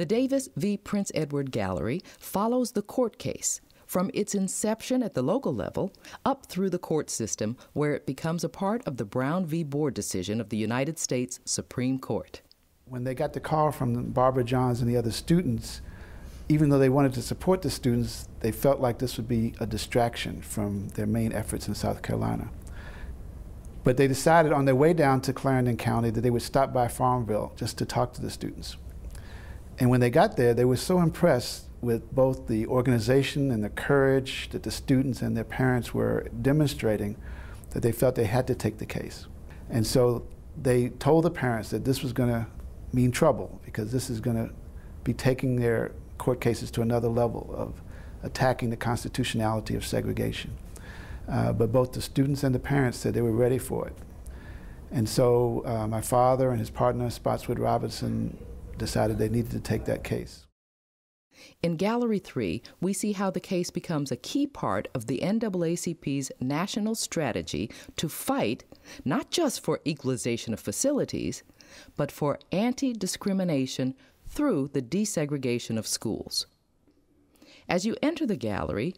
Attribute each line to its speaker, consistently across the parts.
Speaker 1: The Davis v. Prince Edward Gallery follows the court case from its inception at the local level up through the court system, where it becomes a part of the Brown v. Board decision of the United States
Speaker 2: Supreme Court. When they got the call from Barbara Johns and the other students, even though they wanted to support the students, they felt like this would be a distraction from their main efforts in South Carolina. But they decided on their way down to Clarendon County that they would stop by Farmville just to talk to the students. And when they got there, they were so impressed with both the organization and the courage that the students and their parents were demonstrating that they felt they had to take the case. And so they told the parents that this was going to mean trouble because this is going to be taking their court cases to another level of attacking the constitutionality of segregation. Uh, but both the students and the parents said they were ready for it. And so uh, my father and his partner, Spotswood Robinson, decided they needed to take that case.
Speaker 1: In Gallery 3, we see how the case becomes a key part of the NAACP's national strategy to fight not just for equalization of facilities, but for anti discrimination through the desegregation of schools. As you enter the gallery,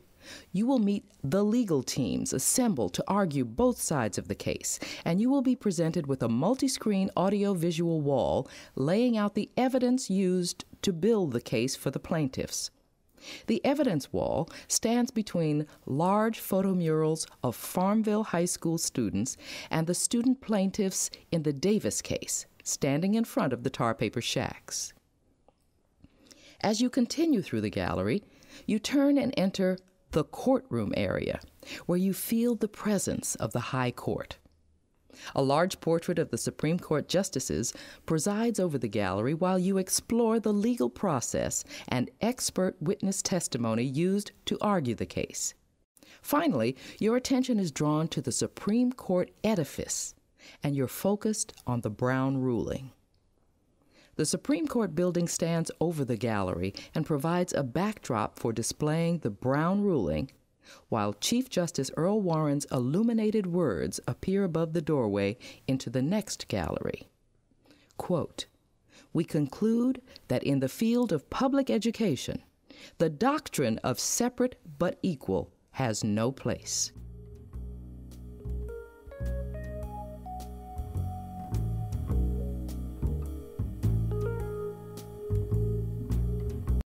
Speaker 1: you will meet the legal teams assembled to argue both sides of the case, and you will be presented with a multi screen audio visual wall laying out the evidence used to build the case for the plaintiffs. The evidence wall stands between large photomurals of Farmville High School students and the student plaintiffs in the Davis case, standing in front of the tar paper shacks. As you continue through the gallery, you turn and enter the courtroom area, where you feel the presence of the High Court. A large portrait of the Supreme Court justices presides over the gallery while you explore the legal process and expert witness testimony used to argue the case. Finally, your attention is drawn to the Supreme Court edifice, and you're focused on the Brown ruling. The Supreme Court building stands over the gallery and provides a backdrop for displaying the Brown ruling, while Chief Justice Earl Warren's illuminated words appear above the doorway into the next gallery. Quote, we conclude that in the field of public education, the doctrine of separate but equal has no place.